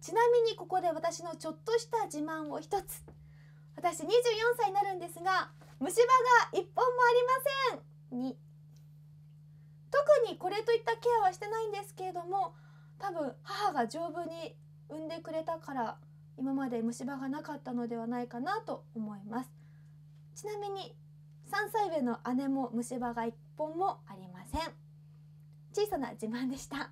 ちなみにここで私のちょっとした自慢を一つ私24歳になるんですが虫歯が1本もありません特にこれといったケアはしてないんですけれども多分母が丈夫に産んでくれたから今まで虫歯がなかったのではないかなと思いますちなみに3歳上の姉も虫歯が1本もありません小さな自慢でした